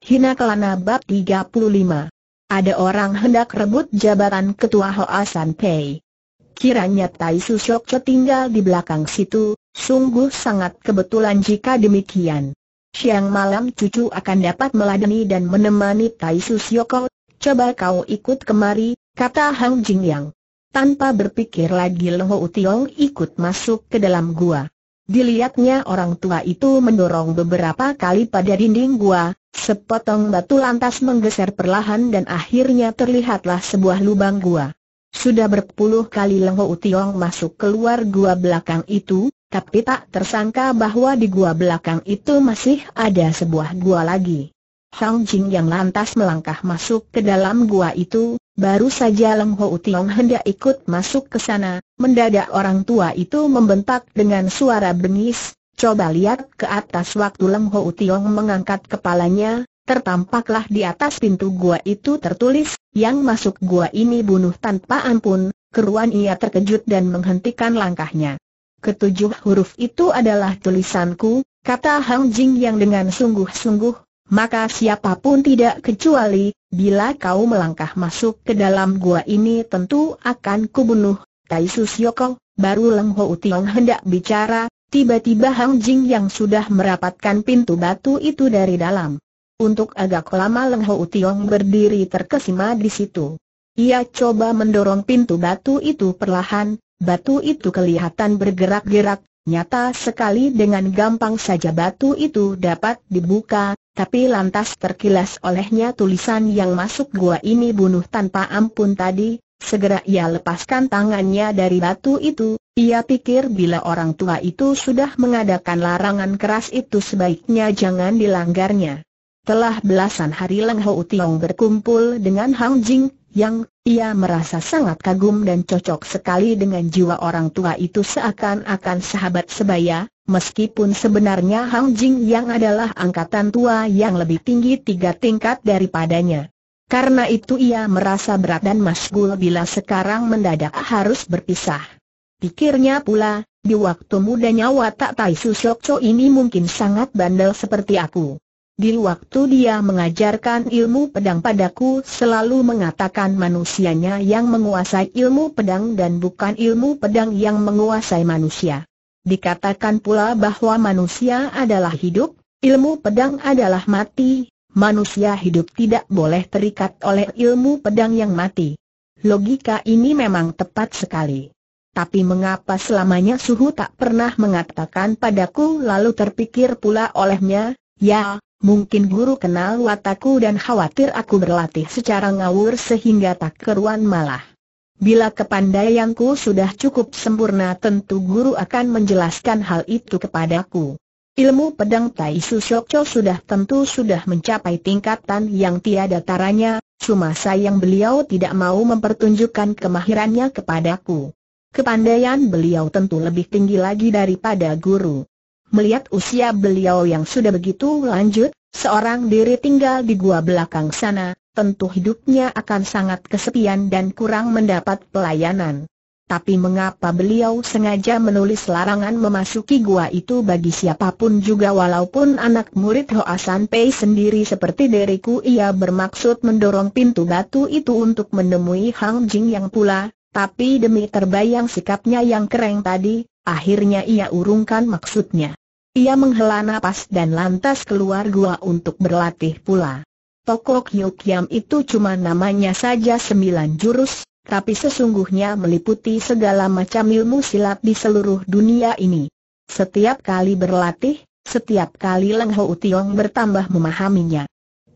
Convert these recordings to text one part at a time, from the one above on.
Hina Kelana Bab 35 Ada orang hendak rebut jabatan Ketua Hoa San Pei. Kiranya Tai Su Shok tinggal di belakang situ, sungguh sangat kebetulan jika demikian. Siang malam cucu akan dapat meladeni dan menemani Tai Su coba kau ikut kemari, kata Hang Jingyang. Tanpa berpikir lagi Leho Utiong ikut masuk ke dalam gua. Dilihatnya orang tua itu mendorong beberapa kali pada dinding gua, sepotong batu lantas menggeser perlahan dan akhirnya terlihatlah sebuah lubang gua. Sudah berpuluh kali Lengho Utiong masuk keluar gua belakang itu, tapi tak tersangka bahwa di gua belakang itu masih ada sebuah gua lagi. Hang Jing yang lantas melangkah masuk ke dalam gua itu, baru saja Leng Ho Tiong hendak ikut masuk ke sana, mendadak orang tua itu membentak dengan suara bengis, coba lihat ke atas waktu Leng Ho Tiong mengangkat kepalanya, tertampaklah di atas pintu gua itu tertulis, yang masuk gua ini bunuh tanpa ampun, keruan ia terkejut dan menghentikan langkahnya. Ketujuh huruf itu adalah tulisanku, kata Hang Jing yang dengan sungguh-sungguh, maka siapapun tidak kecuali, bila kau melangkah masuk ke dalam gua ini tentu akan kubunuh. Tai Yoko, baru Leng Ho Utiong hendak bicara, tiba-tiba Hang Jing yang sudah merapatkan pintu batu itu dari dalam. Untuk agak lama Leng Ho Utiong berdiri terkesima di situ. Ia coba mendorong pintu batu itu perlahan, batu itu kelihatan bergerak-gerak, nyata sekali dengan gampang saja batu itu dapat dibuka, tapi lantas terkilas olehnya tulisan yang masuk gua ini bunuh tanpa ampun tadi, segera ia lepaskan tangannya dari batu itu, ia pikir bila orang tua itu sudah mengadakan larangan keras itu sebaiknya jangan dilanggarnya. Telah belasan hari Leng Ho Tiong berkumpul dengan Hang Jing, yang ia merasa sangat kagum dan cocok sekali dengan jiwa orang tua itu seakan-akan sahabat sebaya, Meskipun sebenarnya Hang Jing yang adalah angkatan tua yang lebih tinggi tiga tingkat daripadanya. Karena itu ia merasa berat dan masgul bila sekarang mendadak harus berpisah. Pikirnya pula, di waktu mudanya watak Tai Su Sok Cho ini mungkin sangat bandel seperti aku. Di waktu dia mengajarkan ilmu pedang padaku selalu mengatakan manusianya yang menguasai ilmu pedang dan bukan ilmu pedang yang menguasai manusia. Dikatakan pula bahwa manusia adalah hidup, ilmu pedang adalah mati, manusia hidup tidak boleh terikat oleh ilmu pedang yang mati. Logika ini memang tepat sekali. Tapi mengapa selamanya Suhu tak pernah mengatakan padaku lalu terpikir pula olehnya, ya, mungkin guru kenal wataku dan khawatir aku berlatih secara ngawur sehingga tak keruan malah. Bila kepandaianku sudah cukup sempurna tentu guru akan menjelaskan hal itu kepadaku. Ilmu pedang Tai Su Cho sudah tentu sudah mencapai tingkatan yang tiada taranya, cuma sayang beliau tidak mau mempertunjukkan kemahirannya kepadaku. Kepandaian beliau tentu lebih tinggi lagi daripada guru. Melihat usia beliau yang sudah begitu lanjut, seorang diri tinggal di gua belakang sana, tentu hidupnya akan sangat kesepian dan kurang mendapat pelayanan. Tapi mengapa beliau sengaja menulis larangan memasuki gua itu bagi siapapun juga walaupun anak murid Hoa San Pei sendiri seperti diriku ia bermaksud mendorong pintu batu itu untuk menemui Hang Jing yang pula, tapi demi terbayang sikapnya yang kereng tadi, akhirnya ia urungkan maksudnya. Ia menghela napas dan lantas keluar gua untuk berlatih pula. Pokok Yam itu cuma namanya saja sembilan jurus, tapi sesungguhnya meliputi segala macam ilmu silat di seluruh dunia ini. Setiap kali berlatih, setiap kali Leng Ho Tiong bertambah memahaminya.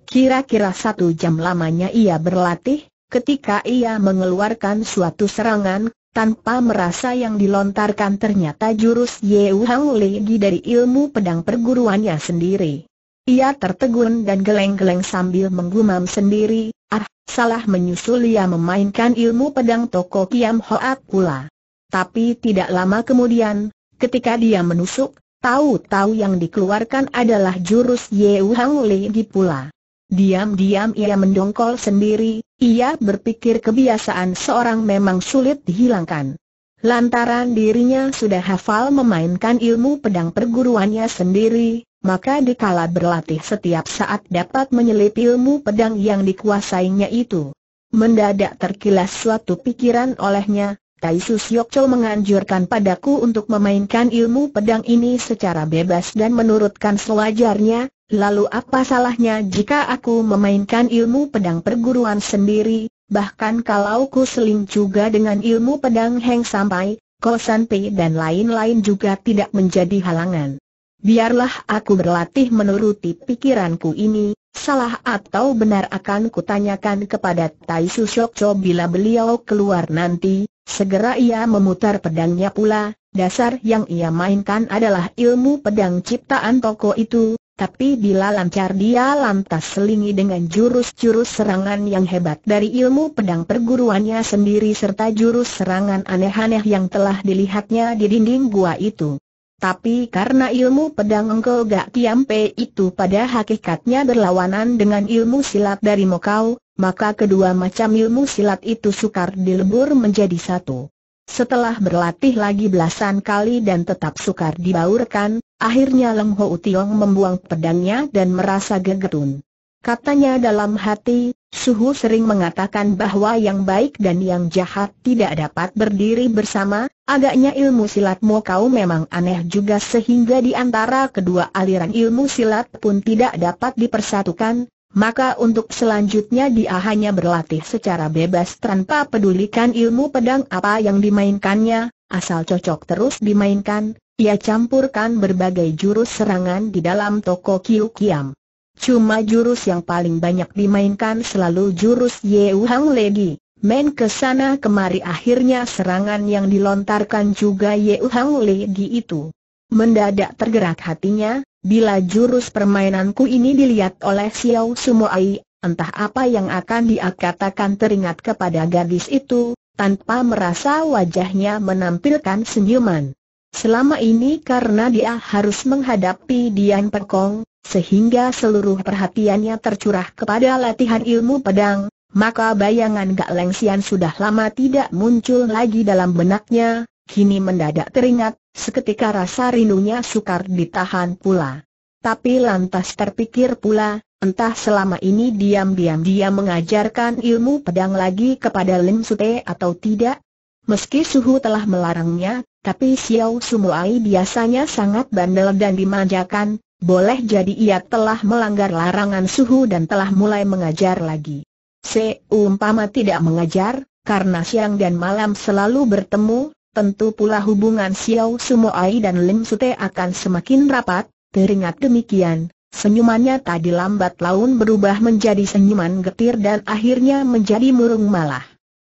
Kira-kira satu jam lamanya ia berlatih, ketika ia mengeluarkan suatu serangan, tanpa merasa yang dilontarkan ternyata jurus Yeu Hang Legi dari ilmu pedang perguruannya sendiri. Ia tertegun dan geleng-geleng sambil menggumam sendiri, ah, salah menyusul ia memainkan ilmu pedang toko Kiam Hoat pula. Tapi tidak lama kemudian, ketika dia menusuk, tahu-tahu yang dikeluarkan adalah jurus Ye Hang Legi pula. Diam-diam ia mendongkol sendiri, ia berpikir kebiasaan seorang memang sulit dihilangkan. Lantaran dirinya sudah hafal memainkan ilmu pedang perguruannya sendiri, maka dikala berlatih setiap saat dapat menyelip ilmu pedang yang dikuasainya itu. Mendadak terkilas suatu pikiran olehnya, Tai Yokcho menganjurkan padaku untuk memainkan ilmu pedang ini secara bebas dan menurutkan selajarnya, lalu apa salahnya jika aku memainkan ilmu pedang perguruan sendiri, bahkan kalau ku seling juga dengan ilmu pedang Heng Sampai, Kosan P dan lain-lain juga tidak menjadi halangan. Biarlah aku berlatih menuruti pikiranku ini, salah atau benar akan kutanyakan kepada Tai Cho bila beliau keluar nanti, segera ia memutar pedangnya pula, dasar yang ia mainkan adalah ilmu pedang ciptaan toko itu, tapi bila lancar dia lantas selingi dengan jurus-jurus serangan yang hebat dari ilmu pedang perguruannya sendiri serta jurus serangan aneh-aneh yang telah dilihatnya di dinding gua itu. Tapi karena ilmu pedang engkau gak kiampe itu pada hakikatnya berlawanan dengan ilmu silat dari Mokau, maka kedua macam ilmu silat itu sukar dilebur menjadi satu. Setelah berlatih lagi belasan kali dan tetap sukar dibaurkan, akhirnya Leng Ho Tiong membuang pedangnya dan merasa gegetun. Katanya dalam hati, Suhu sering mengatakan bahwa yang baik dan yang jahat tidak dapat berdiri bersama, agaknya ilmu silatmu kau memang aneh juga sehingga di antara kedua aliran ilmu silat pun tidak dapat dipersatukan, maka untuk selanjutnya dia hanya berlatih secara bebas tanpa pedulikan ilmu pedang apa yang dimainkannya, asal cocok terus dimainkan, ia campurkan berbagai jurus serangan di dalam toko Kiu Kiam. Cuma jurus yang paling banyak dimainkan selalu jurus Ye Hang Legi. Main ke sana kemari akhirnya serangan yang dilontarkan juga Ye Hang Legi itu. Mendadak tergerak hatinya, bila jurus permainanku ini dilihat oleh Xiao Sumoai, entah apa yang akan dia katakan teringat kepada gadis itu, tanpa merasa wajahnya menampilkan senyuman. Selama ini karena dia harus menghadapi Dian Pekong, sehingga seluruh perhatiannya tercurah kepada latihan ilmu pedang, maka bayangan Gak Lengsian sudah lama tidak muncul lagi dalam benaknya, kini mendadak teringat, seketika rasa rindunya sukar ditahan pula. Tapi lantas terpikir pula, entah selama ini diam-diam dia mengajarkan ilmu pedang lagi kepada Lim Sute atau tidak, Meski suhu telah melarangnya, tapi Xiao Sumuai biasanya sangat bandel dan dimanjakan, boleh jadi ia telah melanggar larangan suhu dan telah mulai mengajar lagi. Seumpama tidak mengajar, karena siang dan malam selalu bertemu, tentu pula hubungan Xiao Sumuai dan Lim Sute akan semakin rapat, teringat demikian. Senyumannya tadi lambat laun berubah menjadi senyuman getir dan akhirnya menjadi murung malah.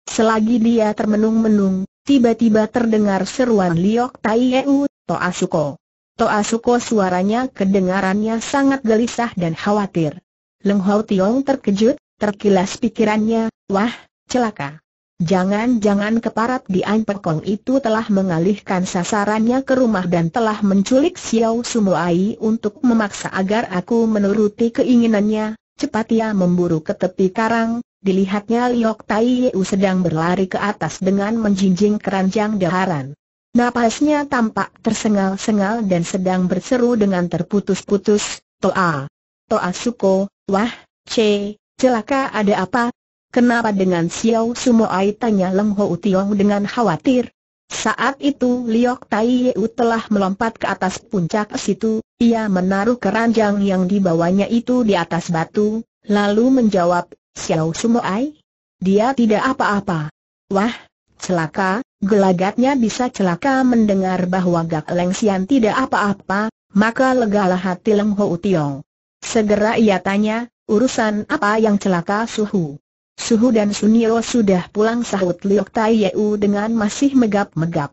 Selagi dia termenung-menung, Tiba-tiba terdengar seruan Liok Tai Yeu, Toasuko. Toasuko suaranya kedengarannya sangat gelisah dan khawatir. Leng Hau Tiong terkejut, terkilas pikirannya, wah, celaka. Jangan-jangan keparat di Pekong itu telah mengalihkan sasarannya ke rumah dan telah menculik Xiao Sumuai untuk memaksa agar aku menuruti keinginannya, cepat ia memburu ke tepi karang, dilihatnya Liok Tai Yeu sedang berlari ke atas dengan menjinjing keranjang daharan. Napasnya tampak tersengal-sengal dan sedang berseru dengan terputus-putus, Toa, Toa Suko, wah, C, celaka ada apa? Kenapa dengan Xiao Sumoai tanya Leng Ho Tiong dengan khawatir? Saat itu Liok Tai Yeu telah melompat ke atas puncak situ, ia menaruh keranjang yang dibawanya itu di atas batu, lalu menjawab, Xiao Sumoai? Dia tidak apa-apa. Wah, celaka, gelagatnya bisa celaka mendengar bahwa Gak Leng Sian tidak apa-apa, maka legalah hati Leng Ho Tiong. Segera ia tanya, urusan apa yang celaka suhu? Suhu dan Sunio sudah pulang sahut Liok Tai Yeu dengan masih megap-megap.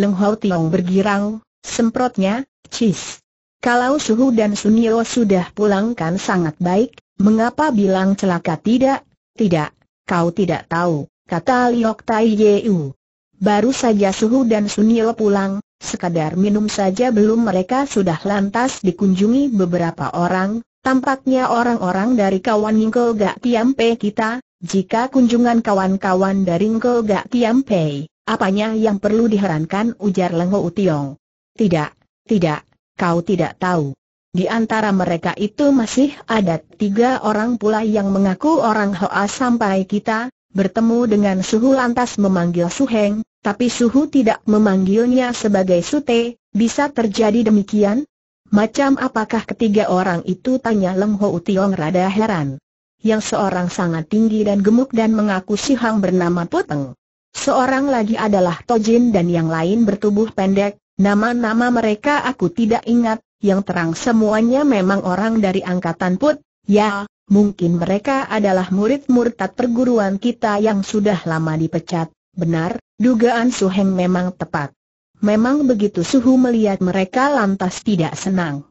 Leng Ho Tiong bergirang, semprotnya, cis. Kalau Suhu dan Sunio sudah pulang kan sangat baik, Mengapa bilang celaka tidak? Tidak, kau tidak tahu, kata Liok Tai Yeu. Baru saja Suhu dan Sunil pulang, sekadar minum saja belum mereka sudah lantas dikunjungi beberapa orang, tampaknya orang-orang dari kawan Ningko Gak Pei kita, jika kunjungan kawan-kawan dari Ningko Gak Pei, apanya yang perlu diherankan ujar Lengho Utiong. Tidak, tidak, kau tidak tahu. Di antara mereka itu masih ada tiga orang pula yang mengaku orang Hoa sampai kita bertemu dengan Suhu lantas memanggil Suheng, tapi Suhu tidak memanggilnya sebagai Sute, bisa terjadi demikian? Macam apakah ketiga orang itu tanya Leng Ho Tiong rada heran. Yang seorang sangat tinggi dan gemuk dan mengaku si Hang bernama Puteng. Seorang lagi adalah Tojin dan yang lain bertubuh pendek, nama-nama mereka aku tidak ingat, yang terang semuanya memang orang dari angkatan Put, ya, mungkin mereka adalah murid murtad perguruan kita yang sudah lama dipecat, benar, dugaan Su Heng memang tepat. Memang begitu Suhu melihat mereka lantas tidak senang.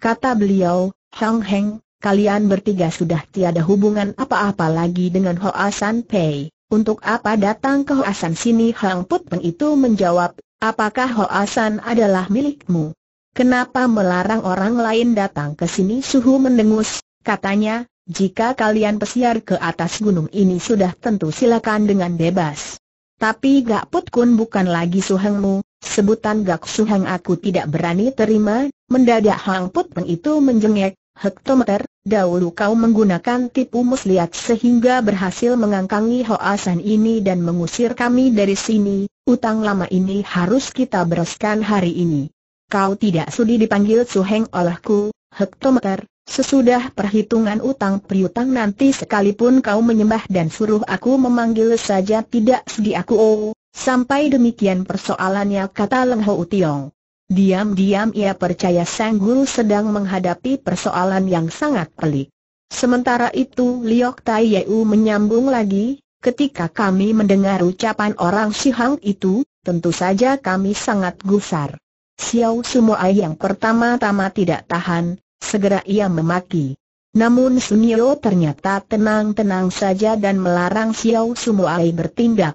Kata beliau, Hang Heng, kalian bertiga sudah tiada hubungan apa-apa lagi dengan Hoasan Asan Pei. Untuk apa datang ke Hoasan sini Hang Put itu menjawab, apakah Hoasan adalah milikmu? Kenapa melarang orang lain datang ke sini? Suhu mendengus, katanya, jika kalian pesiar ke atas gunung ini sudah tentu silakan dengan bebas. Tapi Gak Put Kun bukan lagi suhengmu, sebutan Gak Suheng aku tidak berani terima, mendadak Hang Put Peng itu menjengek, hektometer, dahulu kau menggunakan tipu muslihat sehingga berhasil mengangkangi Hoasan ini dan mengusir kami dari sini, utang lama ini harus kita bereskan hari ini kau tidak sudi dipanggil Suheng olehku, hektometer, sesudah perhitungan utang priutang nanti sekalipun kau menyembah dan suruh aku memanggil saja tidak sudi aku oh, sampai demikian persoalannya kata Leng Ho Tiong. Diam-diam ia percaya Sang Guru sedang menghadapi persoalan yang sangat pelik. Sementara itu Liok Tai Yeu menyambung lagi, ketika kami mendengar ucapan orang Si Hang itu, tentu saja kami sangat gusar. Xiao Sumoai yang pertama-tama tidak tahan, segera ia memaki. Namun Sunio ternyata tenang-tenang saja dan melarang Xiao Sumoai bertindak.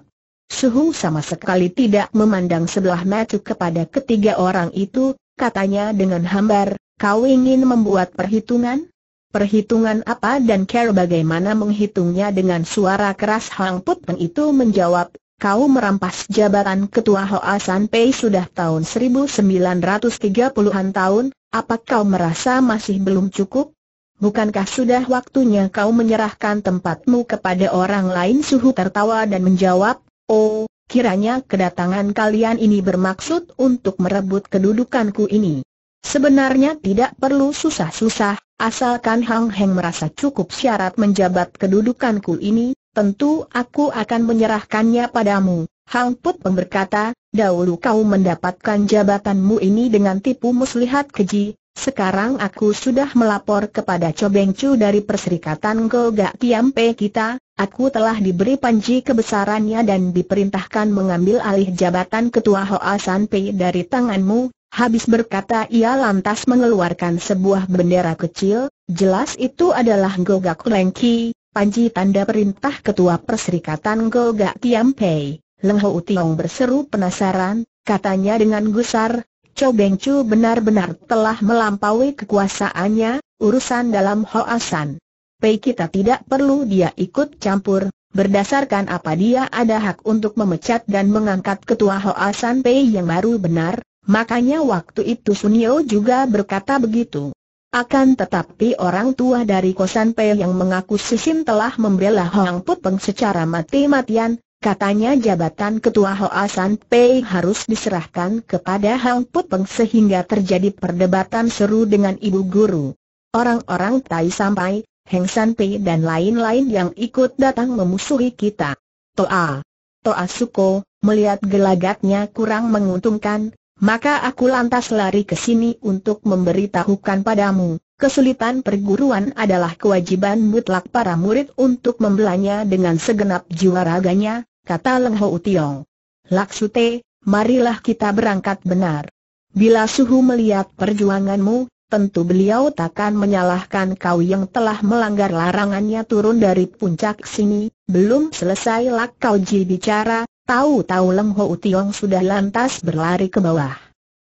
Suhu sama sekali tidak memandang sebelah mata kepada ketiga orang itu, katanya dengan hambar, kau ingin membuat perhitungan? Perhitungan apa dan care bagaimana menghitungnya dengan suara keras Hang Put itu menjawab, kau merampas jabatan Ketua Hoa San Pei sudah tahun 1930-an tahun, apa kau merasa masih belum cukup? Bukankah sudah waktunya kau menyerahkan tempatmu kepada orang lain? Suhu tertawa dan menjawab, Oh, kiranya kedatangan kalian ini bermaksud untuk merebut kedudukanku ini. Sebenarnya tidak perlu susah-susah, asalkan Hang Heng merasa cukup syarat menjabat kedudukanku ini, tentu aku akan menyerahkannya padamu. Hang Put Peng berkata, dahulu kau mendapatkan jabatanmu ini dengan tipu muslihat keji, sekarang aku sudah melapor kepada Cobeng Chu dari Perserikatan Gogak Tiampe kita, aku telah diberi panji kebesarannya dan diperintahkan mengambil alih jabatan Ketua Hoa San Pei dari tanganmu, Habis berkata ia lantas mengeluarkan sebuah bendera kecil, jelas itu adalah gogak lengki, Panji tanda perintah ketua perserikatan Goga Kiam Pei. Leng Ho Tiong berseru penasaran, katanya dengan gusar, Cho Beng Chu benar-benar telah melampaui kekuasaannya, urusan dalam Hoasan. Pei kita tidak perlu dia ikut campur, berdasarkan apa dia ada hak untuk memecat dan mengangkat ketua Hoasan Pei yang baru benar, makanya waktu itu Sunio juga berkata begitu. Akan tetapi orang tua dari Kosan Pei yang mengaku Sisim telah membela Hoang Put secara mati-matian, katanya jabatan ketua Hoasan Pei harus diserahkan kepada Hoang Put sehingga terjadi perdebatan seru dengan ibu guru. Orang-orang Tai Sampai, Heng San Pei dan lain-lain yang ikut datang memusuhi kita. Toa. Toa Suko, melihat gelagatnya kurang menguntungkan, maka aku lantas lari ke sini untuk memberitahukan padamu, kesulitan perguruan adalah kewajiban mutlak para murid untuk membelanya dengan segenap jiwa raganya, kata Leng Ho Utiong. Laksute, marilah kita berangkat benar. Bila suhu melihat perjuanganmu, tentu beliau takkan menyalahkan kau yang telah melanggar larangannya turun dari puncak sini. Belum selesai Lak kau Ji bicara, Tahu-tahu Leng Ho Tiong sudah lantas berlari ke bawah.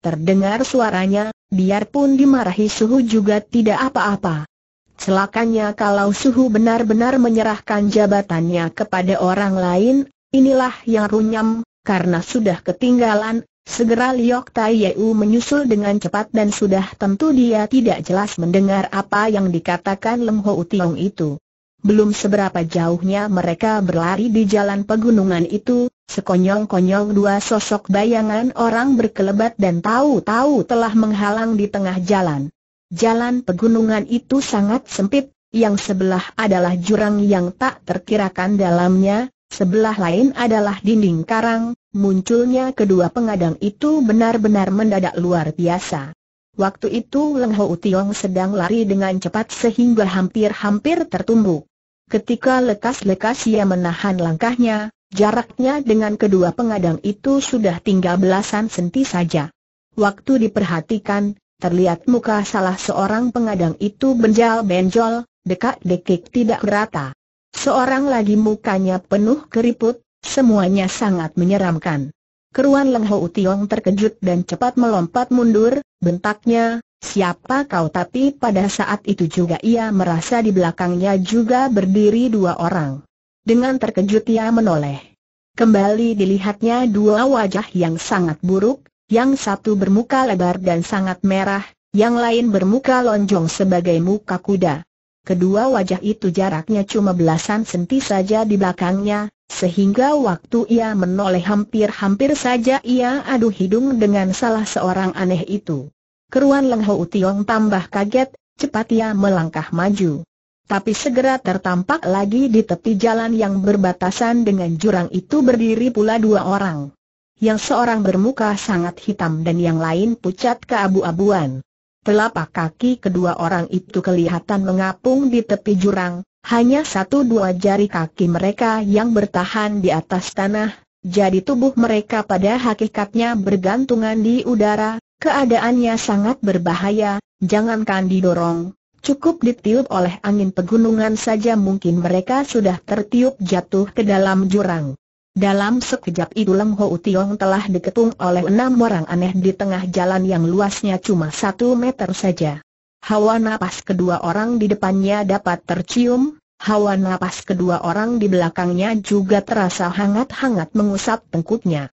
Terdengar suaranya, biarpun dimarahi Suhu juga tidak apa-apa. Celakanya kalau Suhu benar-benar menyerahkan jabatannya kepada orang lain, inilah yang runyam, karena sudah ketinggalan, segera Liok Tai Yeu menyusul dengan cepat dan sudah tentu dia tidak jelas mendengar apa yang dikatakan Leng Ho Tiong itu. Belum seberapa jauhnya mereka berlari di jalan pegunungan itu, Sekonyong-konyong dua sosok bayangan orang berkelebat dan tahu-tahu telah menghalang di tengah jalan. Jalan pegunungan itu sangat sempit, yang sebelah adalah jurang yang tak terkirakan dalamnya, sebelah lain adalah dinding karang, munculnya kedua pengadang itu benar-benar mendadak luar biasa. Waktu itu Leng Ho Tiong sedang lari dengan cepat sehingga hampir-hampir tertumbuk. Ketika lekas-lekas ia menahan langkahnya, Jaraknya dengan kedua pengadang itu sudah tinggal belasan senti saja. Waktu diperhatikan, terlihat muka salah seorang pengadang itu benjol benjol dekat dekik tidak rata. Seorang lagi mukanya penuh keriput, semuanya sangat menyeramkan. Keruan Leng Ho Tiong terkejut dan cepat melompat mundur, bentaknya, siapa kau tapi pada saat itu juga ia merasa di belakangnya juga berdiri dua orang. Dengan terkejut ia menoleh. Kembali dilihatnya dua wajah yang sangat buruk, yang satu bermuka lebar dan sangat merah, yang lain bermuka lonjong sebagai muka kuda. Kedua wajah itu jaraknya cuma belasan senti saja di belakangnya, sehingga waktu ia menoleh hampir-hampir saja ia adu hidung dengan salah seorang aneh itu. Keruan Leng Ho Tiong tambah kaget, cepat ia melangkah maju tapi segera tertampak lagi di tepi jalan yang berbatasan dengan jurang itu berdiri pula dua orang. Yang seorang bermuka sangat hitam dan yang lain pucat keabu-abuan. Telapak kaki kedua orang itu kelihatan mengapung di tepi jurang, hanya satu dua jari kaki mereka yang bertahan di atas tanah, jadi tubuh mereka pada hakikatnya bergantungan di udara, keadaannya sangat berbahaya, jangankan didorong, Cukup ditiup oleh angin pegunungan saja mungkin mereka sudah tertiup jatuh ke dalam jurang. Dalam sekejap itu Leng Ho Tiong telah diketung oleh enam orang aneh di tengah jalan yang luasnya cuma satu meter saja. Hawa napas kedua orang di depannya dapat tercium, hawa napas kedua orang di belakangnya juga terasa hangat-hangat mengusap tengkuknya.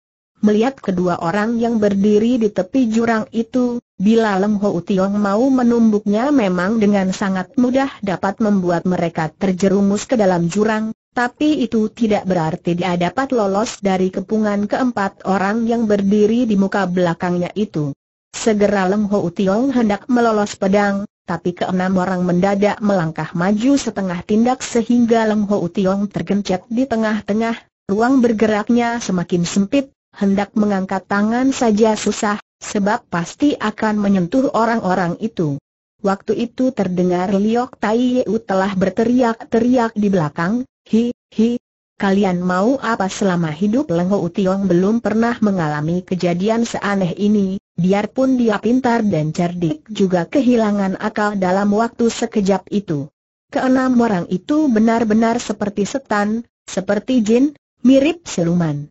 Melihat kedua orang yang berdiri di tepi jurang itu, bila Lem Ho Tiong mau menumbuknya memang dengan sangat mudah dapat membuat mereka terjerumus ke dalam jurang, tapi itu tidak berarti dia dapat lolos dari kepungan keempat orang yang berdiri di muka belakangnya itu. Segera Lem Ho Tiong hendak melolos pedang, tapi keenam orang mendadak melangkah maju setengah tindak sehingga Lem Ho Tiong tergencet di tengah-tengah, ruang bergeraknya semakin sempit, hendak mengangkat tangan saja susah, sebab pasti akan menyentuh orang-orang itu. Waktu itu terdengar Liok Tai Yeu telah berteriak-teriak di belakang, Hi, hi, kalian mau apa selama hidup Leng Ho Utiong belum pernah mengalami kejadian seaneh ini, biarpun dia pintar dan cerdik juga kehilangan akal dalam waktu sekejap itu. Keenam orang itu benar-benar seperti setan, seperti jin, mirip siluman.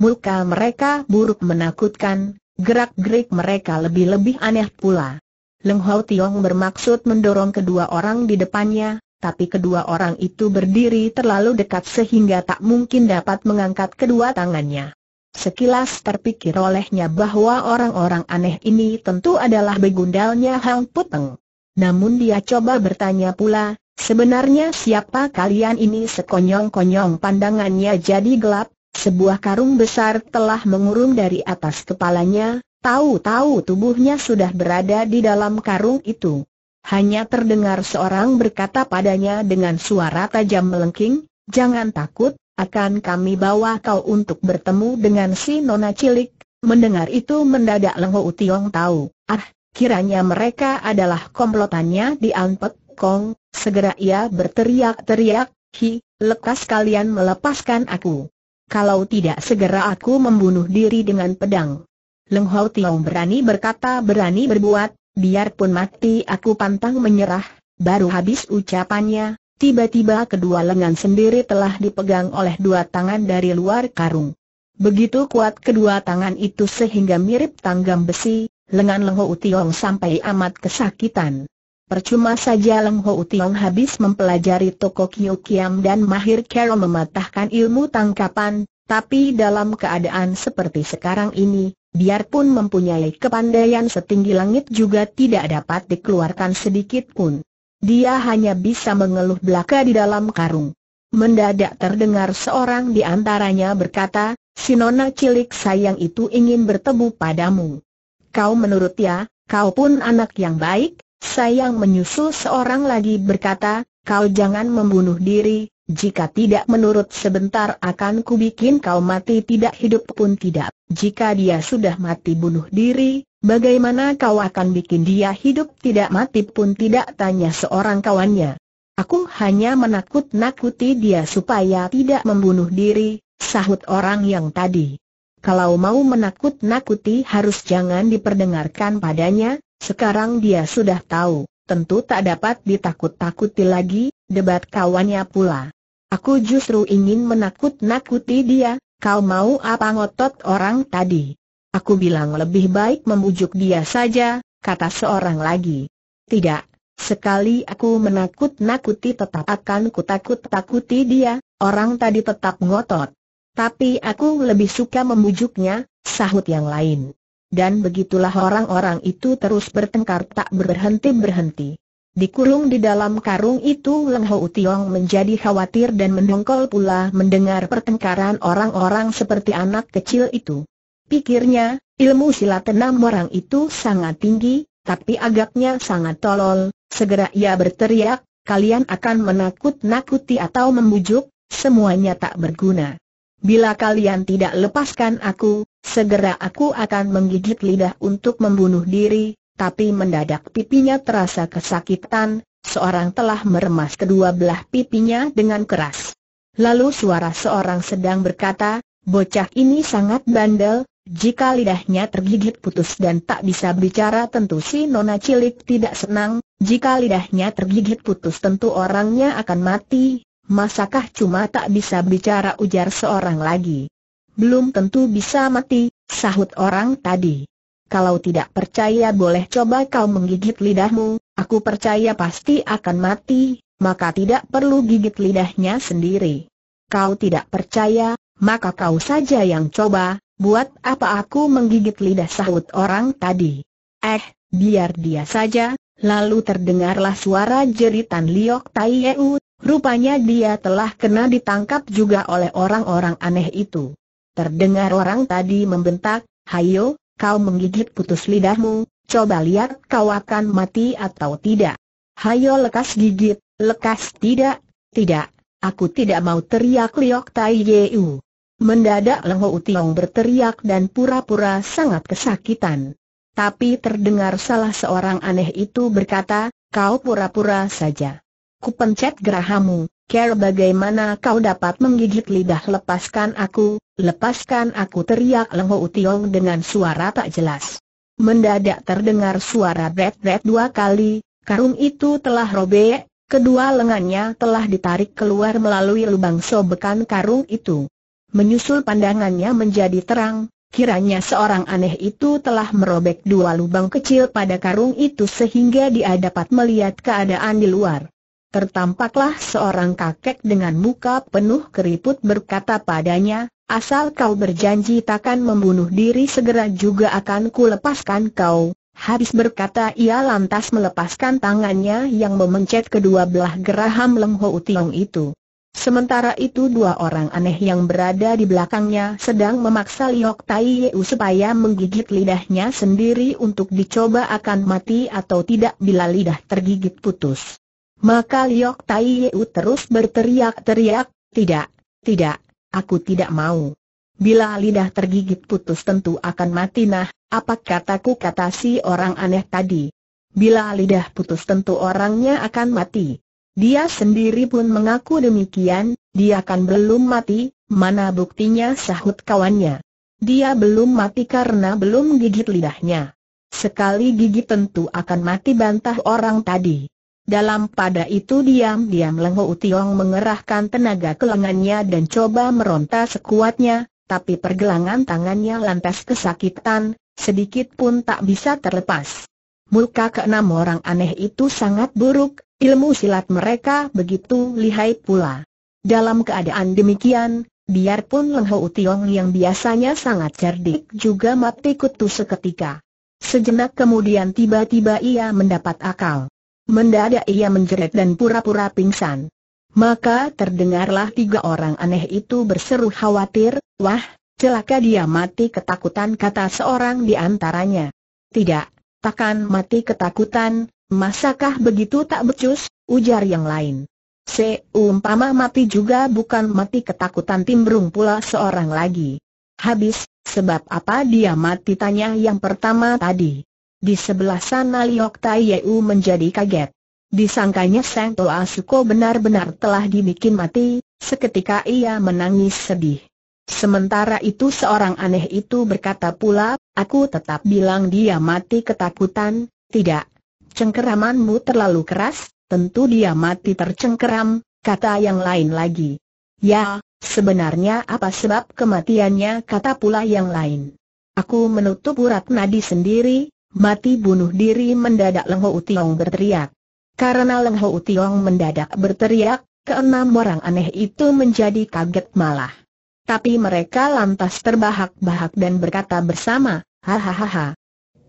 Muka mereka buruk menakutkan, gerak-gerik mereka lebih-lebih aneh pula. Leng Hau Tiong bermaksud mendorong kedua orang di depannya, tapi kedua orang itu berdiri terlalu dekat sehingga tak mungkin dapat mengangkat kedua tangannya. Sekilas terpikir olehnya bahwa orang-orang aneh ini tentu adalah begundalnya Hang Puteng. Namun dia coba bertanya pula, sebenarnya siapa kalian ini sekonyong-konyong pandangannya jadi gelap, sebuah karung besar telah mengurung dari atas kepalanya, tahu-tahu tubuhnya sudah berada di dalam karung itu. Hanya terdengar seorang berkata padanya dengan suara tajam melengking, Jangan takut, akan kami bawa kau untuk bertemu dengan si nona cilik. Mendengar itu mendadak Lengho utiong tahu, ah, kiranya mereka adalah komplotannya di Anpek Kong. Segera ia berteriak-teriak, hi, lekas kalian melepaskan aku kalau tidak segera aku membunuh diri dengan pedang. Leng Hau Tiong berani berkata berani berbuat, biarpun mati aku pantang menyerah, baru habis ucapannya, tiba-tiba kedua lengan sendiri telah dipegang oleh dua tangan dari luar karung. Begitu kuat kedua tangan itu sehingga mirip tanggam besi, lengan Leng Hau Tiong sampai amat kesakitan. Percuma saja Leng Ho Utiong habis mempelajari toko Kiu Kiam dan Mahir Kero mematahkan ilmu tangkapan, tapi dalam keadaan seperti sekarang ini, biarpun mempunyai kepandaian setinggi langit juga tidak dapat dikeluarkan sedikit pun. Dia hanya bisa mengeluh belaka di dalam karung. Mendadak terdengar seorang di antaranya berkata, si cilik sayang itu ingin bertemu padamu. Kau menurut ya, kau pun anak yang baik, Sayang menyusul seorang lagi berkata, kau jangan membunuh diri, jika tidak menurut sebentar akan kubikin kau mati tidak hidup pun tidak. Jika dia sudah mati bunuh diri, bagaimana kau akan bikin dia hidup tidak mati pun tidak tanya seorang kawannya. Aku hanya menakut-nakuti dia supaya tidak membunuh diri, sahut orang yang tadi. Kalau mau menakut-nakuti harus jangan diperdengarkan padanya, sekarang dia sudah tahu, tentu tak dapat ditakut-takuti lagi, debat kawannya pula. Aku justru ingin menakut-nakuti dia, kau mau apa ngotot orang tadi? Aku bilang lebih baik membujuk dia saja, kata seorang lagi. Tidak, sekali aku menakut-nakuti tetap akan kutakut-takuti dia, orang tadi tetap ngotot. Tapi aku lebih suka membujuknya, sahut yang lain dan begitulah orang-orang itu terus bertengkar tak berhenti-berhenti. Dikurung di dalam karung itu Leng Ho Tiong menjadi khawatir dan mendongkol pula mendengar pertengkaran orang-orang seperti anak kecil itu. Pikirnya, ilmu silat enam orang itu sangat tinggi, tapi agaknya sangat tolol, segera ia berteriak, kalian akan menakut-nakuti atau membujuk, semuanya tak berguna. Bila kalian tidak lepaskan aku, segera aku akan menggigit lidah untuk membunuh diri, tapi mendadak pipinya terasa kesakitan, seorang telah meremas kedua belah pipinya dengan keras. Lalu suara seorang sedang berkata, bocah ini sangat bandel, jika lidahnya tergigit putus dan tak bisa bicara tentu si nona cilik tidak senang, jika lidahnya tergigit putus tentu orangnya akan mati, Masakah cuma tak bisa bicara ujar seorang lagi? Belum tentu bisa mati, sahut orang tadi. Kalau tidak percaya boleh coba kau menggigit lidahmu, aku percaya pasti akan mati, maka tidak perlu gigit lidahnya sendiri. Kau tidak percaya, maka kau saja yang coba, buat apa aku menggigit lidah sahut orang tadi. Eh, biar dia saja, lalu terdengarlah suara jeritan Liok Tai Rupanya dia telah kena ditangkap juga oleh orang-orang aneh itu. Terdengar orang tadi membentak, Hayo, kau menggigit putus lidahmu, coba lihat kau akan mati atau tidak. Hayo lekas gigit, lekas tidak, tidak, aku tidak mau teriak liok Tai Yeu. Mendadak Leng Hou Tiong berteriak dan pura-pura sangat kesakitan. Tapi terdengar salah seorang aneh itu berkata, kau pura-pura saja kupencet gerahamu, care bagaimana kau dapat menggigit lidah lepaskan aku, lepaskan aku teriak Lengho Utiong dengan suara tak jelas. Mendadak terdengar suara bret-bret dua kali, karung itu telah robek, kedua lengannya telah ditarik keluar melalui lubang sobekan karung itu. Menyusul pandangannya menjadi terang, Kiranya seorang aneh itu telah merobek dua lubang kecil pada karung itu sehingga dia dapat melihat keadaan di luar. Tertampaklah seorang kakek dengan muka penuh keriput berkata padanya, asal kau berjanji takkan membunuh diri segera juga akan kulepaskan kau. Habis berkata ia lantas melepaskan tangannya yang memencet kedua belah geraham Leng Ho Tiong itu. Sementara itu dua orang aneh yang berada di belakangnya sedang memaksa Liok Tai Yeu supaya menggigit lidahnya sendiri untuk dicoba akan mati atau tidak bila lidah tergigit putus. Maka Liok Tai Yeu terus berteriak-teriak, tidak, tidak, aku tidak mau. Bila lidah tergigit putus tentu akan mati nah, apa kataku kata si orang aneh tadi. Bila lidah putus tentu orangnya akan mati. Dia sendiri pun mengaku demikian, dia akan belum mati, mana buktinya sahut kawannya. Dia belum mati karena belum gigit lidahnya. Sekali gigit tentu akan mati bantah orang tadi. Dalam pada itu diam-diam Leng utiong mengerahkan tenaga ke lengannya dan coba meronta sekuatnya, tapi pergelangan tangannya lantas kesakitan, sedikit pun tak bisa terlepas. Muka keenam orang aneh itu sangat buruk, ilmu silat mereka begitu lihai pula. Dalam keadaan demikian, biarpun Leng utiong yang biasanya sangat cerdik juga mati kutu seketika. Sejenak kemudian tiba-tiba ia mendapat akal. Mendadak ia menjerit dan pura-pura pingsan. Maka terdengarlah tiga orang aneh itu berseru khawatir, wah, celaka dia mati ketakutan kata seorang di antaranya. Tidak, takkan mati ketakutan, masakah begitu tak becus, ujar yang lain. Seumpama mati juga bukan mati ketakutan timbrung pula seorang lagi. Habis, sebab apa dia mati tanya yang pertama tadi. Di sebelah sana Liok Tai Yeu menjadi kaget. Disangkanya Seng Toa Suko benar-benar telah dibikin mati, seketika ia menangis sedih. Sementara itu seorang aneh itu berkata pula, aku tetap bilang dia mati ketakutan, tidak. Cengkeramanmu terlalu keras, tentu dia mati tercengkeram, kata yang lain lagi. Ya, sebenarnya apa sebab kematiannya kata pula yang lain. Aku menutup urat nadi sendiri, Mati bunuh diri mendadak Leng Ho Tiong berteriak. Karena Leng Ho Tiong mendadak berteriak, keenam orang aneh itu menjadi kaget malah. Tapi mereka lantas terbahak-bahak dan berkata bersama, hahaha.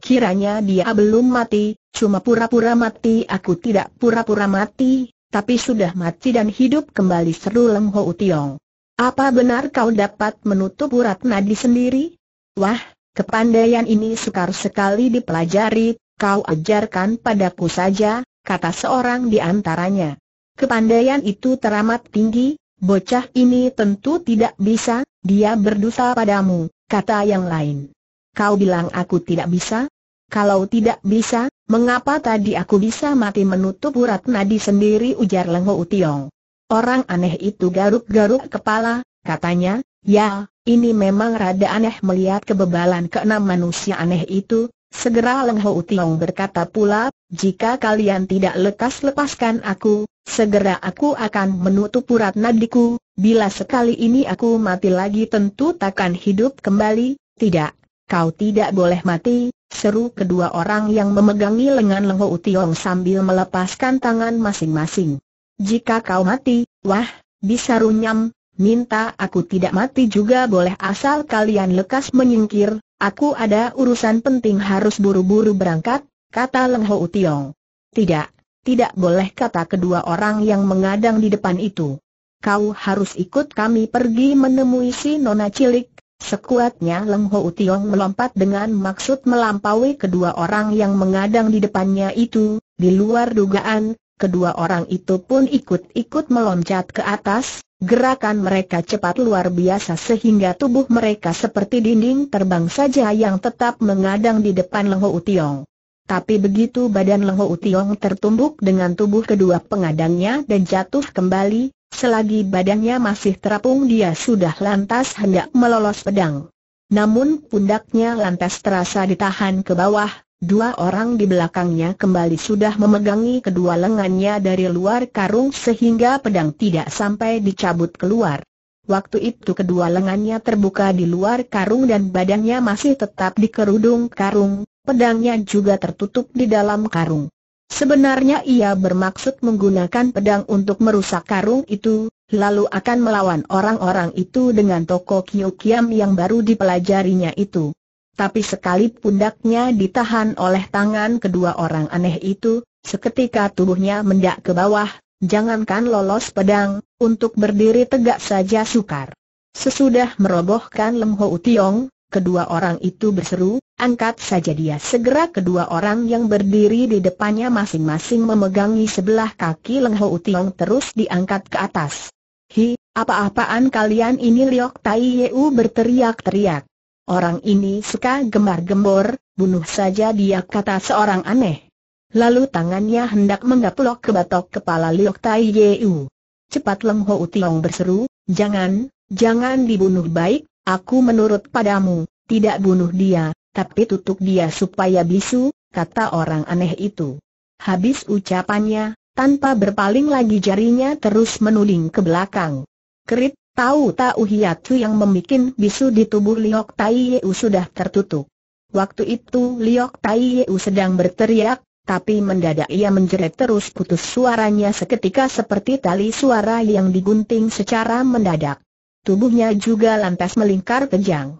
Kiranya dia belum mati, cuma pura-pura mati aku tidak pura-pura mati, tapi sudah mati dan hidup kembali seru Leng Ho Tiong. Apa benar kau dapat menutup urat nadi sendiri? Wah, Kepandaian ini sukar sekali dipelajari, kau ajarkan padaku saja, kata seorang di antaranya. Kepandaian itu teramat tinggi, bocah ini tentu tidak bisa, dia berdosa padamu, kata yang lain. Kau bilang aku tidak bisa? Kalau tidak bisa, mengapa tadi aku bisa mati menutup urat nadi sendiri ujar Lengho Utiong. Orang aneh itu garuk-garuk kepala, katanya, Ya, ini memang rada aneh melihat kebebalan keenam manusia aneh itu, segera Leng Ho Tiong berkata pula, jika kalian tidak lekas-lepaskan aku, segera aku akan menutup urat nadiku, bila sekali ini aku mati lagi tentu takkan hidup kembali, tidak, kau tidak boleh mati, seru kedua orang yang memegangi lengan Leng Ho Tiong sambil melepaskan tangan masing-masing. Jika kau mati, wah, bisa runyam, minta aku tidak mati juga boleh asal kalian lekas menyingkir, aku ada urusan penting harus buru-buru berangkat, kata Leng Ho Tiong. Tidak, tidak boleh kata kedua orang yang mengadang di depan itu. Kau harus ikut kami pergi menemui si nona cilik. Sekuatnya Leng Ho Tiong melompat dengan maksud melampaui kedua orang yang mengadang di depannya itu, di luar dugaan, kedua orang itu pun ikut-ikut meloncat ke atas, gerakan mereka cepat luar biasa sehingga tubuh mereka seperti dinding terbang saja yang tetap mengadang di depan Leho Utiong. Tapi begitu badan Leho Utiong tertumbuk dengan tubuh kedua pengadangnya dan jatuh kembali, selagi badannya masih terapung dia sudah lantas hendak melolos pedang. Namun pundaknya lantas terasa ditahan ke bawah, Dua orang di belakangnya kembali sudah memegangi kedua lengannya dari luar karung sehingga pedang tidak sampai dicabut keluar. Waktu itu kedua lengannya terbuka di luar karung dan badannya masih tetap di kerudung karung, pedangnya juga tertutup di dalam karung. Sebenarnya ia bermaksud menggunakan pedang untuk merusak karung itu, lalu akan melawan orang-orang itu dengan toko Kyu yang baru dipelajarinya itu. Tapi sekali pundaknya ditahan oleh tangan kedua orang aneh itu, seketika tubuhnya mendak ke bawah, jangankan lolos pedang, untuk berdiri tegak saja sukar. Sesudah merobohkan Lem Ho Tiong, kedua orang itu berseru, angkat saja dia segera kedua orang yang berdiri di depannya masing-masing memegangi sebelah kaki Leng Ho Tiong terus diangkat ke atas. Hi, apa-apaan kalian ini Liok Tai Yeu berteriak-teriak. Orang ini suka gemar-gembor, bunuh saja dia kata seorang aneh. Lalu tangannya hendak menggaplok ke batok kepala Liok Tai Yeu. Cepat Leng Ho Tiong berseru, jangan, jangan dibunuh baik, aku menurut padamu, tidak bunuh dia, tapi tutup dia supaya bisu, kata orang aneh itu. Habis ucapannya, tanpa berpaling lagi jarinya terus menuling ke belakang. Kerit, Tahu-tahu hiatu yang memikin bisu di tubuh Liok Tai Yeu sudah tertutup. Waktu itu Liok Tai Yeu sedang berteriak, tapi mendadak ia menjerit terus putus suaranya seketika seperti tali suara yang digunting secara mendadak. Tubuhnya juga lantas melingkar kejang.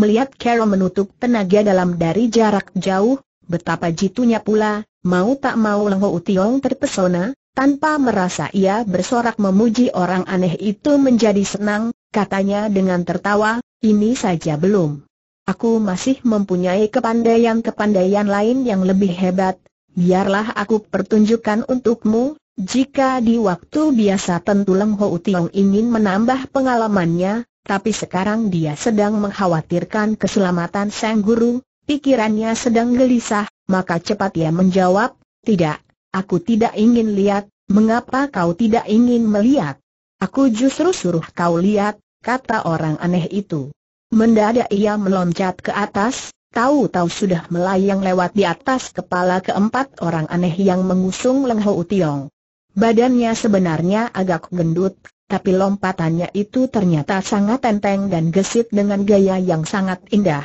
Melihat Carol menutup tenaga dalam dari jarak jauh, betapa jitunya pula, mau tak mau Ho Tiong terpesona, tanpa merasa ia bersorak memuji orang aneh itu menjadi senang, katanya dengan tertawa, ini saja belum. Aku masih mempunyai kepandaian-kepandaian lain yang lebih hebat, biarlah aku pertunjukkan untukmu, jika di waktu biasa tentu Leng Ho Tiong ingin menambah pengalamannya, tapi sekarang dia sedang mengkhawatirkan keselamatan sang guru, pikirannya sedang gelisah, maka cepat ia menjawab, tidak, Aku tidak ingin lihat, mengapa kau tidak ingin melihat? Aku justru suruh kau lihat, kata orang aneh itu. Mendadak ia meloncat ke atas, tahu-tahu sudah melayang lewat di atas kepala keempat orang aneh yang mengusung leng ho Utiong. Badannya sebenarnya agak gendut, tapi lompatannya itu ternyata sangat enteng dan gesit dengan gaya yang sangat indah.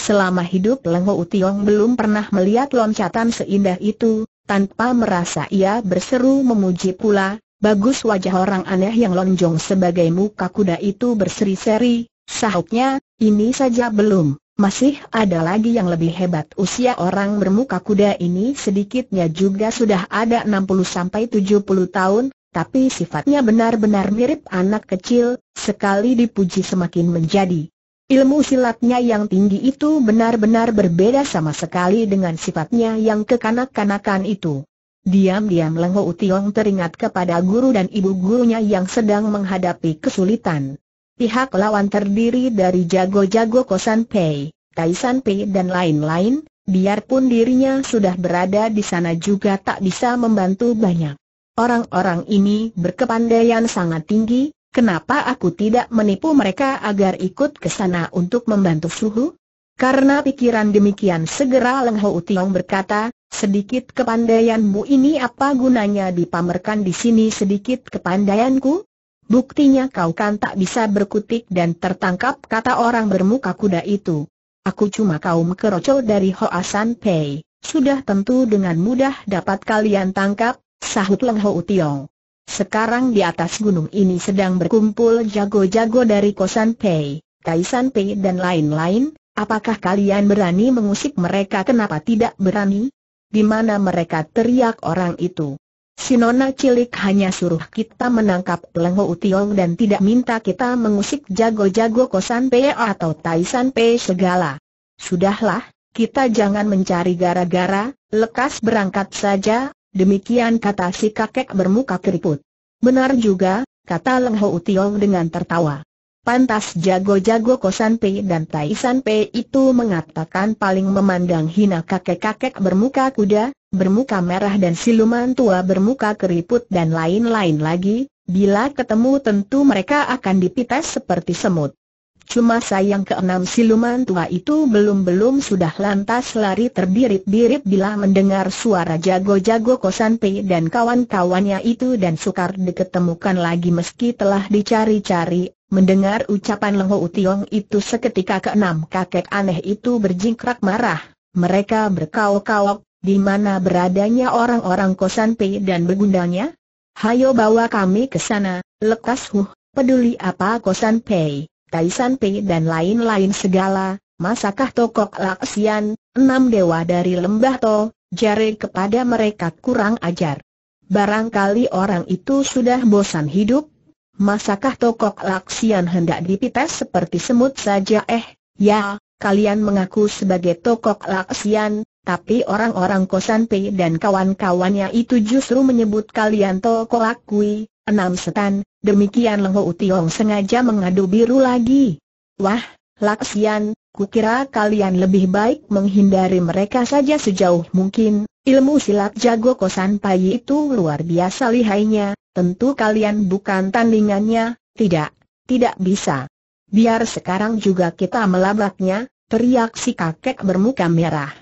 Selama hidup leng ho Utiong belum pernah melihat loncatan seindah itu, tanpa merasa ia berseru memuji pula, bagus wajah orang aneh yang lonjong sebagai muka kuda itu berseri-seri, sahutnya, ini saja belum, masih ada lagi yang lebih hebat usia orang bermuka kuda ini sedikitnya juga sudah ada 60-70 tahun, tapi sifatnya benar-benar mirip anak kecil, sekali dipuji semakin menjadi Ilmu silatnya yang tinggi itu benar-benar berbeda sama sekali dengan sifatnya yang kekanak-kanakan itu. Diam-diam Leng Tiong teringat kepada guru dan ibu gurunya yang sedang menghadapi kesulitan. Pihak lawan terdiri dari jago-jago Kosan Pei, Taisan Pei dan lain-lain, biarpun dirinya sudah berada di sana juga tak bisa membantu banyak. Orang-orang ini berkepandaian sangat tinggi, Kenapa aku tidak menipu mereka agar ikut ke sana untuk membantu suhu? Karena pikiran demikian segera Leng Ho Tiong berkata, sedikit kepandaianmu ini apa gunanya dipamerkan di sini sedikit kepandaianku? Buktinya kau kan tak bisa berkutik dan tertangkap kata orang bermuka kuda itu. Aku cuma kaum kerocol dari Hoasan Asan Pei, sudah tentu dengan mudah dapat kalian tangkap, sahut Leng Ho Tiong. Sekarang di atas gunung ini sedang berkumpul jago-jago dari Kosan Pei, Kaisan Pei dan lain-lain, apakah kalian berani mengusik mereka kenapa tidak berani? Di mana mereka teriak orang itu? Sinona cilik hanya suruh kita menangkap Lengho Utiong dan tidak minta kita mengusik jago-jago Kosan Pei atau Taisan Pei segala. Sudahlah, kita jangan mencari gara-gara, lekas berangkat saja, Demikian kata si kakek bermuka keriput. Benar juga, kata Leng Ho Tiong dengan tertawa. Pantas jago-jago Kosan P dan Taisan P itu mengatakan paling memandang hina kakek-kakek bermuka kuda, bermuka merah dan siluman tua bermuka keriput dan lain-lain lagi, bila ketemu tentu mereka akan dipites seperti semut. Cuma sayang keenam siluman tua itu belum-belum sudah lantas lari terbirit-birit bila mendengar suara jago-jago Kosan P dan kawan-kawannya itu dan sukar diketemukan lagi meski telah dicari-cari. Mendengar ucapan Lengho Utiong itu seketika keenam kakek aneh itu berjingkrak marah. Mereka berkaok-kaok, di mana beradanya orang-orang Kosan P dan begundangnya? Hayo bawa kami ke sana, lekas huh, peduli apa Kosan P. Tai San dan lain-lain segala, masakah Tokok Laksian, enam dewa dari lembah To, jari kepada mereka kurang ajar. Barangkali orang itu sudah bosan hidup, masakah Tokok Laksian hendak dipites seperti semut saja eh, ya, kalian mengaku sebagai Tokok Laksian, tapi orang-orang Kosan P dan kawan-kawannya itu justru menyebut kalian Toko Lakui, enam setan, Demikian Lengho Utiong sengaja mengadu biru lagi. Wah, Laksian, kukira kalian lebih baik menghindari mereka saja sejauh mungkin. Ilmu silat jago kosan payi itu luar biasa lihainya, tentu kalian bukan tandingannya, tidak, tidak bisa. Biar sekarang juga kita melabaknya, teriak si kakek bermuka merah.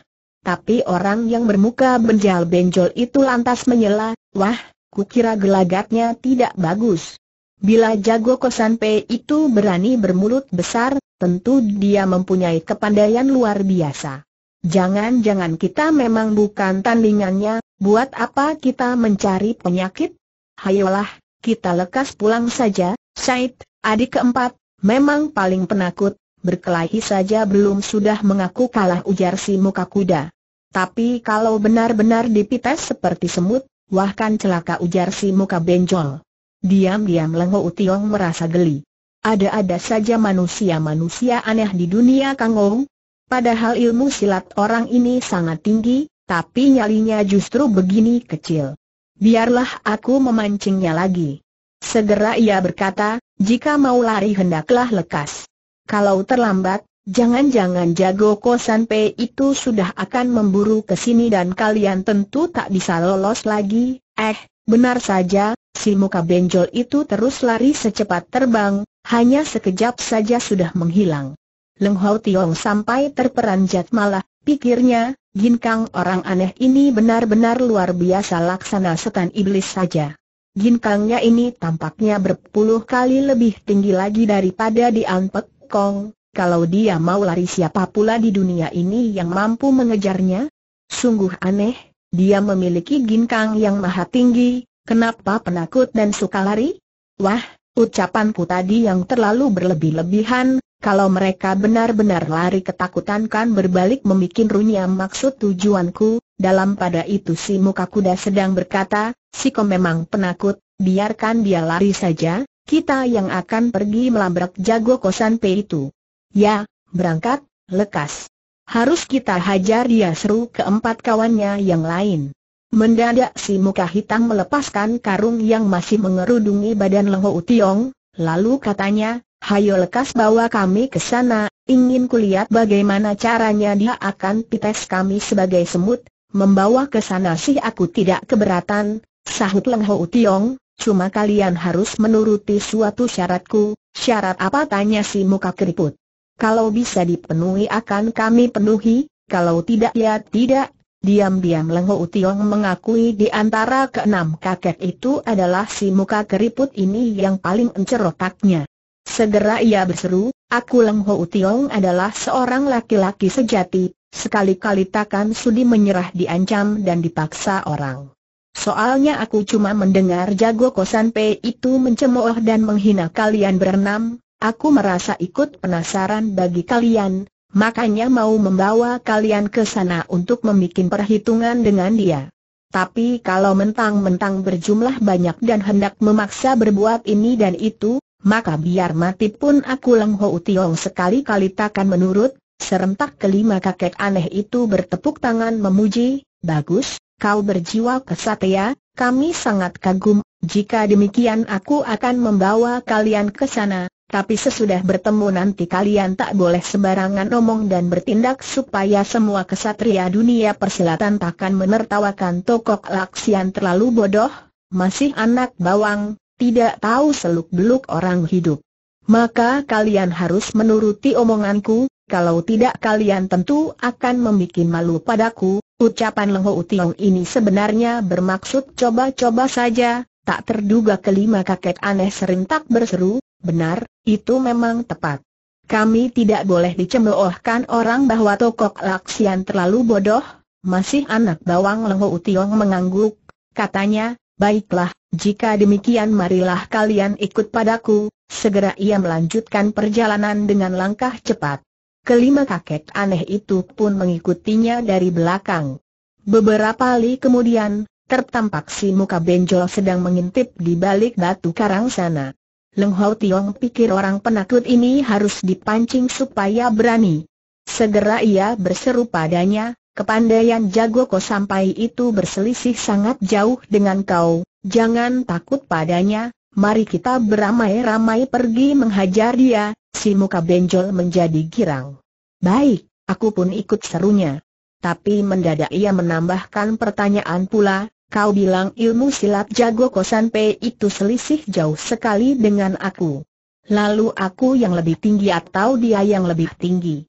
Tapi orang yang bermuka benjal-benjol itu lantas menyela, wah, kukira gelagatnya tidak bagus. Bila jago kosan P itu berani bermulut besar, tentu dia mempunyai kepandaian luar biasa. Jangan-jangan kita memang bukan tandingannya, buat apa kita mencari penyakit? Hayolah, kita lekas pulang saja, Syait, adik keempat, memang paling penakut, berkelahi saja belum sudah mengaku kalah ujar si muka kuda. Tapi kalau benar-benar dipites seperti semut, wah kan celaka ujar si muka benjol. Diam-diam Lengho Tiong merasa geli. Ada-ada saja manusia-manusia aneh di dunia Kang Kangou. Padahal ilmu silat orang ini sangat tinggi, tapi nyalinya justru begini kecil. Biarlah aku memancingnya lagi. Segera ia berkata, jika mau lari hendaklah lekas. Kalau terlambat, jangan-jangan jago kosan P itu sudah akan memburu ke sini dan kalian tentu tak bisa lolos lagi. Eh, Benar saja, si muka benjol itu terus lari secepat terbang, hanya sekejap saja sudah menghilang. Leng Hau Tiong sampai terperanjat malah, pikirnya, gin kang orang aneh ini benar-benar luar biasa laksana setan iblis saja. Gin kangnya ini tampaknya berpuluh kali lebih tinggi lagi daripada di Anpek Kong, kalau dia mau lari siapa pula di dunia ini yang mampu mengejarnya? Sungguh aneh, dia memiliki ginkang yang maha tinggi, kenapa penakut dan suka lari? Wah, ucapanku tadi yang terlalu berlebih-lebihan, kalau mereka benar-benar lari ketakutan kan berbalik membuat runyam maksud tujuanku, dalam pada itu si muka kuda sedang berkata, kau memang penakut, biarkan dia lari saja, kita yang akan pergi melabrak jago kosan P itu. Ya, berangkat, lekas. Harus kita hajar dia seru keempat kawannya yang lain. Mendadak si muka hitam melepaskan karung yang masih mengerudungi badan Lengho Utiong, lalu katanya, hayo lekas bawa kami ke sana, ingin kulihat bagaimana caranya dia akan pites kami sebagai semut, membawa ke sana sih aku tidak keberatan, sahut Lengho Utiong, cuma kalian harus menuruti suatu syaratku, syarat apa tanya si muka keriput. Kalau bisa dipenuhi akan kami penuhi, kalau tidak ya tidak. Diam-diam Lengho Utiong mengakui di antara keenam kakek itu adalah si muka keriput ini yang paling encer Segera ia berseru, aku Lengho Utiong adalah seorang laki-laki sejati, sekali-kali takkan sudi menyerah diancam dan dipaksa orang. Soalnya aku cuma mendengar jago kosan P itu mencemooh dan menghina kalian berenam, Aku merasa ikut penasaran bagi kalian, makanya mau membawa kalian ke sana untuk membuat perhitungan dengan dia. Tapi kalau mentang-mentang berjumlah banyak dan hendak memaksa berbuat ini dan itu, maka biar mati pun aku Leng Ho Tiong sekali-kali takkan menurut, serentak kelima kakek aneh itu bertepuk tangan memuji, bagus, kau berjiwa kesatria, ya, kami sangat kagum, jika demikian aku akan membawa kalian ke sana, tapi sesudah bertemu nanti kalian tak boleh sembarangan omong dan bertindak supaya semua kesatria dunia persilatan takkan menertawakan tokok laksian terlalu bodoh, masih anak bawang, tidak tahu seluk-beluk orang hidup. Maka kalian harus menuruti omonganku, kalau tidak kalian tentu akan membuat malu padaku, ucapan Lengho Utiong ini sebenarnya bermaksud coba-coba saja, tak terduga kelima kakek aneh serentak berseru, Benar, itu memang tepat. Kami tidak boleh dicemoohkan orang bahwa Tokok Laksian terlalu bodoh, masih anak bawang Leho Utiong mengangguk, katanya, baiklah, jika demikian marilah kalian ikut padaku, segera ia melanjutkan perjalanan dengan langkah cepat. Kelima kakek aneh itu pun mengikutinya dari belakang. Beberapa kali kemudian, tertampak si muka benjol sedang mengintip di balik batu karang sana. Leng Hau Tiong pikir orang penakut ini harus dipancing supaya berani. Segera ia berseru padanya, kepandaian jago kau sampai itu berselisih sangat jauh dengan kau, jangan takut padanya, mari kita beramai-ramai pergi menghajar dia, si muka benjol menjadi girang. Baik, aku pun ikut serunya. Tapi mendadak ia menambahkan pertanyaan pula, Kau bilang ilmu silat jago kosan P itu selisih jauh sekali dengan aku. Lalu aku yang lebih tinggi atau dia yang lebih tinggi?